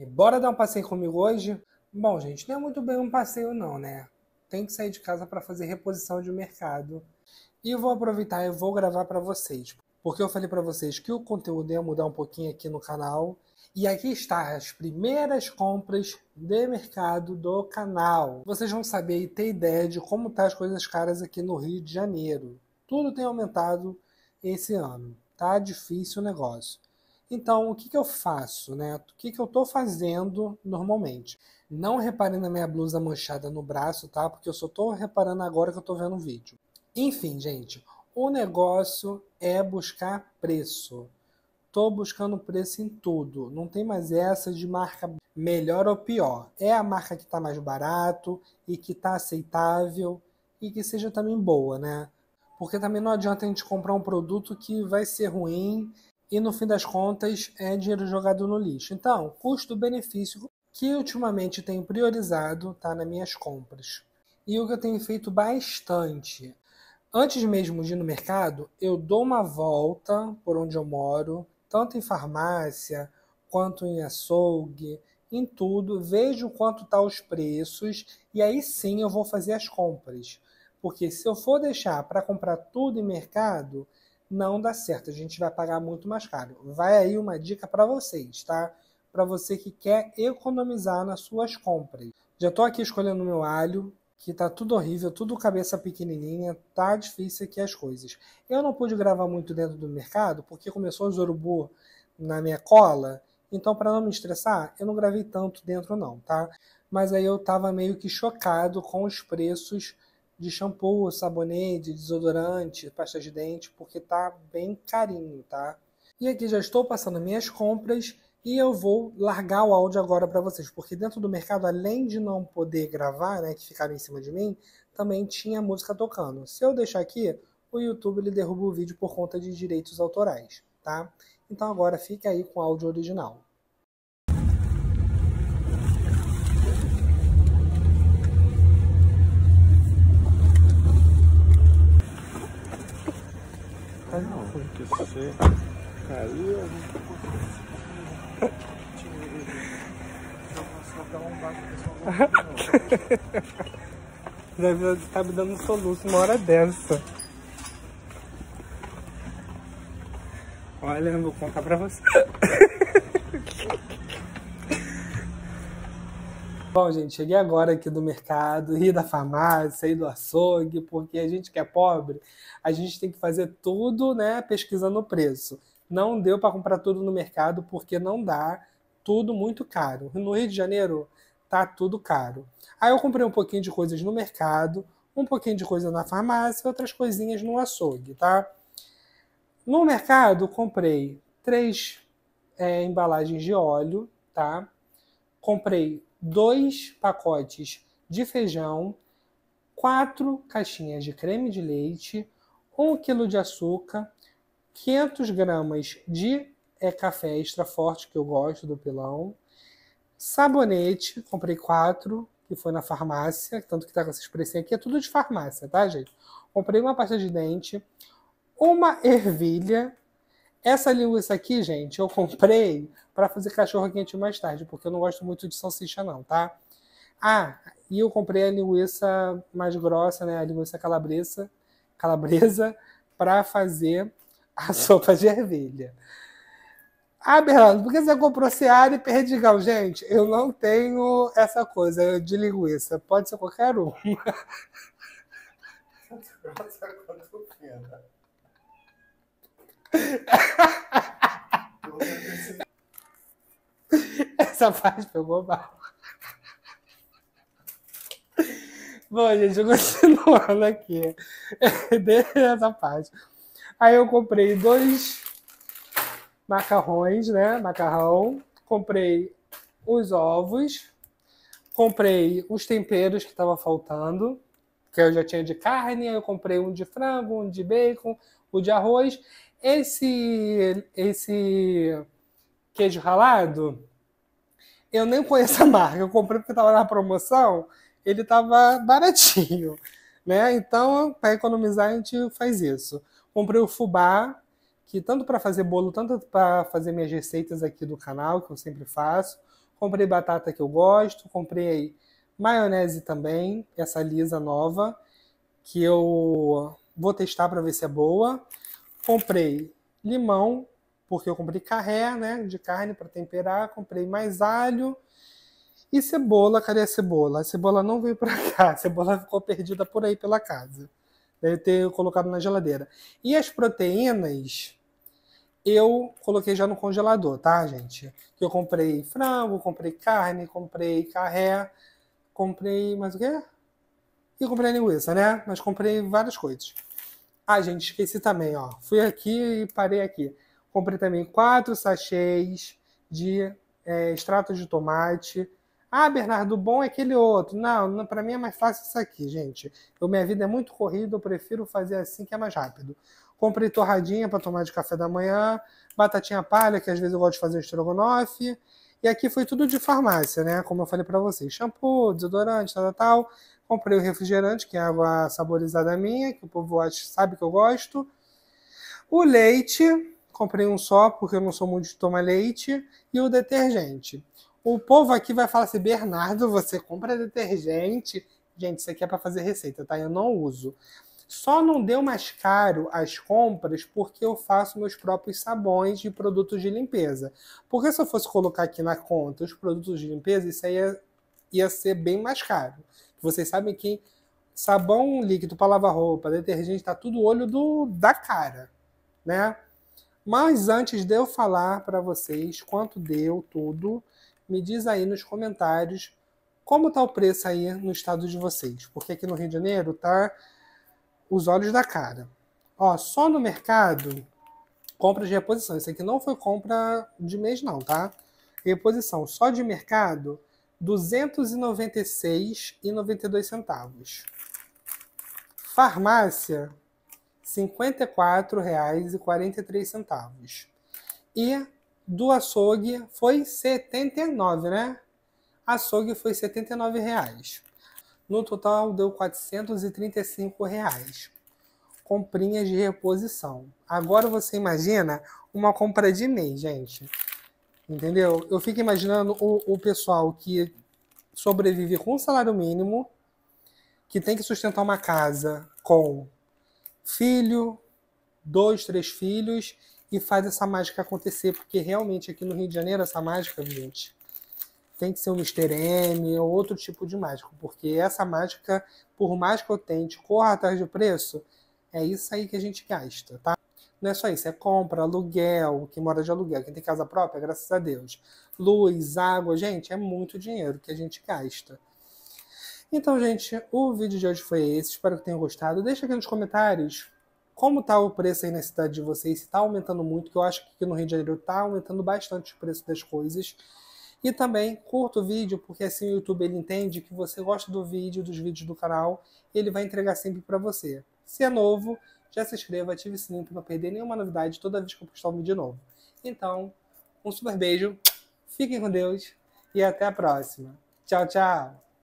E bora dar um passeio comigo hoje? Bom, gente, não é muito bem um passeio não, né? Tem que sair de casa para fazer reposição de mercado. E vou aproveitar e vou gravar para vocês, porque eu falei para vocês que o conteúdo ia mudar um pouquinho aqui no canal. E aqui está as primeiras compras de mercado do canal. Vocês vão saber e ter ideia de como tá as coisas caras aqui no Rio de Janeiro. Tudo tem aumentado esse ano. Tá difícil o negócio. Então, o que, que eu faço, né? O que, que eu estou fazendo normalmente? Não repare na minha blusa manchada no braço, tá? Porque eu só estou reparando agora que eu estou vendo o vídeo. Enfim, gente, o negócio é buscar preço. Tô buscando preço em tudo. Não tem mais essa de marca melhor ou pior. É a marca que está mais barato e que está aceitável e que seja também boa, né? Porque também não adianta a gente comprar um produto que vai ser ruim e no fim das contas é dinheiro jogado no lixo. Então, custo-benefício que ultimamente tenho priorizado tá nas minhas compras e o que eu tenho feito bastante. Antes mesmo de ir no mercado, eu dou uma volta por onde eu moro, tanto em farmácia quanto em açougue, em tudo, vejo quanto tá os preços e aí sim eu vou fazer as compras. Porque se eu for deixar para comprar tudo em mercado, não dá certo. A gente vai pagar muito mais caro. Vai aí uma dica para vocês, tá? Para você que quer economizar nas suas compras. Já estou aqui escolhendo meu alho, que tá tudo horrível, tudo cabeça pequenininha, tá difícil aqui as coisas. Eu não pude gravar muito dentro do mercado porque começou os urubu na minha cola, então para não me estressar, eu não gravei tanto dentro não, tá? Mas aí eu estava meio que chocado com os preços de shampoo, sabonete, desodorante, pasta de dente, porque tá bem carinho, tá? E aqui já estou passando minhas compras e eu vou largar o áudio agora para vocês, porque dentro do mercado, além de não poder gravar, né, que ficaram em cima de mim, também tinha música tocando. Se eu deixar aqui, o YouTube ele derruba o vídeo por conta de direitos autorais, tá? Então agora fica aí com o áudio original. Tá não. Porque você caiu, a gente Deve estar me dando soluço uma hora dessa. Olha, eu vou contar pra você. Bom, gente, cheguei agora aqui do mercado e da farmácia e do açougue, porque a gente que é pobre, a gente tem que fazer tudo, né, pesquisando o preço. Não deu para comprar tudo no mercado porque não dá, tudo muito caro. No Rio de Janeiro tá tudo caro. Aí eu comprei um pouquinho de coisas no mercado, um pouquinho de coisa na farmácia, outras coisinhas no açougue, tá? No mercado comprei três é, embalagens de óleo, tá? Comprei dois pacotes de feijão, quatro caixinhas de creme de leite, um quilo de açúcar, 500 gramas de é, café extra forte, que eu gosto do pilão, sabonete, comprei quatro, que foi na farmácia, tanto que tá com esses preços aqui, é tudo de farmácia, tá, gente? Comprei uma pasta de dente, uma ervilha, essa linguiça aqui, gente, eu comprei para fazer cachorro quente mais tarde, porque eu não gosto muito de salsicha, não, tá? Ah, e eu comprei a linguiça mais grossa, né? A linguiça calabresa, calabresa para fazer a sopa de ervilha. Ah, Bernardo, por que você comprou seara e perdigão? Gente, eu não tenho essa coisa de linguiça. Pode ser qualquer uma. Essa parte pegou mal. Bom, gente, continuando aqui. Dessa parte. Aí eu comprei dois macarrões, né? Macarrão. Comprei os ovos. Comprei os temperos que estava faltando. Que eu já tinha de carne. Aí eu comprei um de frango, um de bacon, o um de arroz esse, esse queijo ralado, eu nem conheço a marca, eu comprei porque estava na promoção, ele estava baratinho, né? Então, para economizar, a gente faz isso. Comprei o fubá, que tanto para fazer bolo, tanto para fazer minhas receitas aqui do canal, que eu sempre faço. Comprei batata que eu gosto, comprei maionese também, essa lisa nova, que eu vou testar para ver se é boa comprei limão, porque eu comprei carré, né, de carne para temperar, comprei mais alho e cebola. Cadê a cebola? A cebola não veio para cá, a cebola ficou perdida por aí pela casa. Deve ter colocado na geladeira. E as proteínas, eu coloquei já no congelador, tá, gente? Eu comprei frango, comprei carne, comprei carré, comprei mais o quê? E comprei linguiça, né? Mas comprei várias coisas. Ah, gente, esqueci também, ó. Fui aqui e parei aqui. Comprei também quatro sachês de é, extrato de tomate. Ah, Bernardo, bom é aquele outro. Não, não para mim é mais fácil isso aqui, gente. Eu, minha vida é muito corrida, eu prefiro fazer assim que é mais rápido. Comprei torradinha para tomar de café da manhã, batatinha palha, que às vezes eu gosto de fazer estrogonofe. E aqui foi tudo de farmácia, né? Como eu falei para vocês. Shampoo, desodorante, tal, tal, tal. Comprei o refrigerante, que é água saborizada minha, que o povo acha, sabe que eu gosto. O leite, comprei um só, porque eu não sou muito de tomar leite. E o detergente. O povo aqui vai falar assim: Bernardo, você compra detergente? Gente, isso aqui é para fazer receita, tá? Eu não uso. Só não deu mais caro as compras porque eu faço meus próprios sabões de produtos de limpeza. Porque se eu fosse colocar aqui na conta os produtos de limpeza, isso aí ia, ia ser bem mais caro. Vocês sabem que sabão líquido para lavar roupa, detergente, está tudo olho do, da cara, né? Mas antes de eu falar para vocês quanto deu tudo, me diz aí nos comentários como está o preço aí no estado de vocês. Porque aqui no Rio de Janeiro tá os olhos da cara. Ó, só no mercado, compras de reposição. Isso aqui não foi compra de mês não, tá? Reposição só de mercado 296,92 centavos. Farmácia, R$ 54,43. E do açougue foi 79, né? Açougue foi R$ 79,00. No total deu R$ 435,00. Comprinhas de reposição. Agora você imagina uma compra de mês, gente. Entendeu? Eu fico imaginando o, o pessoal que sobrevive com um salário mínimo, que tem que sustentar uma casa com filho, dois, três filhos e faz essa mágica acontecer, porque realmente aqui no Rio de Janeiro essa mágica, gente, tem que ser um Mr. M ou outro tipo de mágico, porque essa mágica, por mais que eu tente, corra atrás do preço, é isso aí que a gente gasta, tá? Não é só isso, é compra, aluguel, quem mora de aluguel, quem tem casa própria, graças a Deus. Luz, água, gente, é muito dinheiro que a gente gasta. Então, gente, o vídeo de hoje foi esse. Espero que tenham gostado. Deixa aqui nos comentários como tá o preço aí na cidade de vocês, se tá aumentando muito, que eu acho que aqui no Rio de Janeiro tá aumentando bastante o preço das coisas. E também curta o vídeo, porque assim o YouTube ele entende que você gosta do vídeo, dos vídeos do canal, ele vai entregar sempre para você. Se é novo, já se inscreva, ative o sininho para não perder nenhuma novidade toda vez que eu postar um vídeo novo. Então, um super beijo, fiquem com Deus e até a próxima. Tchau, tchau!